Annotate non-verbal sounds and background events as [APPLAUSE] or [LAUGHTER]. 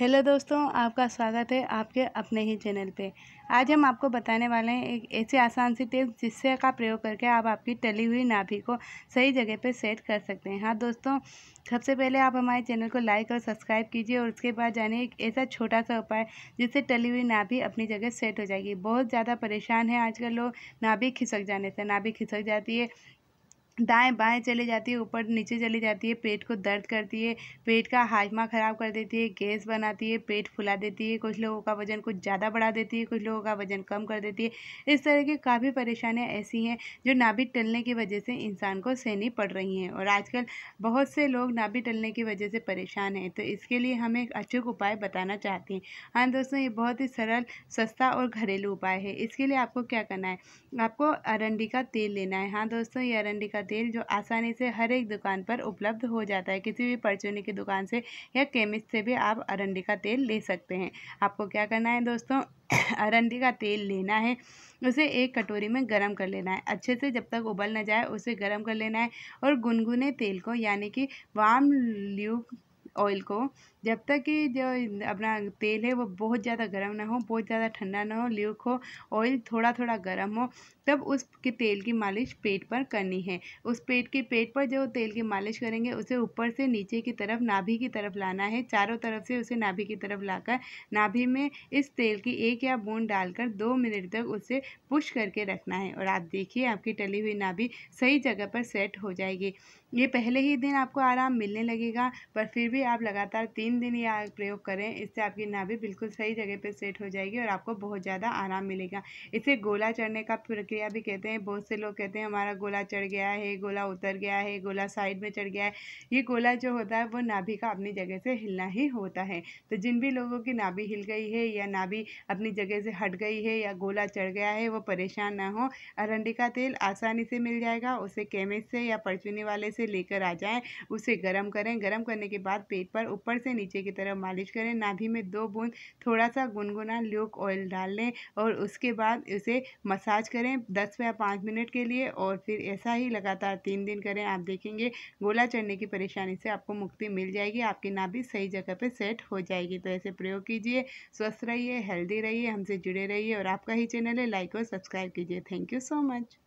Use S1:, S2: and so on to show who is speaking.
S1: hello दोस्तों आपका स्वागत है आपके अपने ही चैनल पे आज हम आपको बताने वाले हैं एक ऐसी आसान सी टिप जिससे का प्रयोग करके आप आपकी टली हुई नाभि को सही जगह पे सेट कर सकते हैं हाँ दोस्तों सबसे पहले आप हमारे चैनल को लाइक और सब्सक्राइब कीजिए और उसके बाद जानिए एक ऐसा छोटा सा उपाय जिससे टली हुई नाभि अपनी जगह सेट हो जाएगी बहुत ज़्यादा परेशान है आजकल लोग नाभि खिसक जाने से नाभि खिसक जाती है दाएँ बाएँ चले जाती है ऊपर नीचे चली जाती है पेट को दर्द करती है पेट का हाजमा ख़राब कर देती है गैस बनाती है पेट फुला देती है कुछ लोगों का वज़न कुछ ज़्यादा बढ़ा देती है कुछ लोगों का वज़न कम कर देती है इस तरह की काफ़ी परेशानियाँ ऐसी हैं जो नाभिक टलने की वजह से इंसान को सहनी पड़ रही हैं और आजकल बहुत से लोग नाभि टलने की वजह से परेशान हैं तो इसके लिए हमें अचूक उपाय बताना चाहते हैं हाँ दोस्तों ये बहुत ही सरल सस्ता और घरेलू उपाय है इसके लिए आपको क्या करना है आपको अरंडी का तेल लेना है हाँ दोस्तों ये अरंडी का तेल जो आसानी से हर एक दुकान पर उपलब्ध हो जाता है किसी भी परचूनी की दुकान से या केमिस्ट से भी आप अरंडी का तेल ले सकते हैं आपको क्या करना है दोस्तों [CLEARS THROAT] अरंडी का तेल लेना है उसे एक कटोरी में गरम कर लेना है अच्छे से जब तक उबल ना जाए उसे गरम कर लेना है और गुनगुने तेल को यानी कि वाम ल्यूब ऑयल को जब तक कि जो अपना तेल है वो बहुत ज़्यादा गर्म ना हो बहुत ज़्यादा ठंडा ना हो ल्यूक हो ऑयल थोड़ा थोड़ा गर्म हो तब उसके तेल की मालिश पेट पर करनी है उस पेट के पेट पर जो तेल की मालिश करेंगे उसे ऊपर से नीचे की तरफ नाभि की तरफ लाना है चारों तरफ से उसे नाभि की तरफ लाकर नाभि में इस तेल की एक या बूंद डालकर दो मिनट तक उसे पुश करके रखना है और आप देखिए आपकी टली हुई नाभि सही जगह पर सेट हो जाएगी ये पहले ही दिन आपको आराम मिलने लगेगा पर फिर भी भी आप लगातार तीन दिन ये प्रयोग करें इससे आपकी नाभि बिल्कुल सही जगह पे सेट हो जाएगी और आपको बहुत ज़्यादा आराम मिलेगा इसे गोला चढ़ने का प्रक्रिया भी कहते हैं बहुत से लोग कहते हैं हमारा गोला चढ़ गया है गोला उतर गया है गोला साइड में चढ़ गया है ये गोला जो होता है वो नाभि का अपनी जगह से हिलना ही होता है तो जिन भी लोगों की नाभि हिल गई है या नाभि अपनी जगह से हट गई है या गोला चढ़ गया है वो परेशान ना हो अरंडी का तेल आसानी से मिल जाएगा उसे केमिस्ट से या परचुनी वाले से लेकर आ जाए उसे गर्म करें गर्म करने के बाद पेट पर ऊपर से नीचे की तरफ मालिश करें नाभि में दो बूंद थोड़ा सा गुनगुना ल्यूक ऑयल डाल लें और उसके बाद उसे मसाज करें दस या पाँच मिनट के लिए और फिर ऐसा ही लगातार तीन दिन करें आप देखेंगे गोला चढ़ने की परेशानी से आपको मुक्ति मिल जाएगी आपकी नाभि सही जगह पर सेट हो जाएगी तो ऐसे प्रयोग कीजिए स्वस्थ रहिए हेल्दी रहिए हमसे जुड़े रहिए और आपका ही चैनल है लाइक और सब्सक्राइब कीजिए थैंक यू सो मच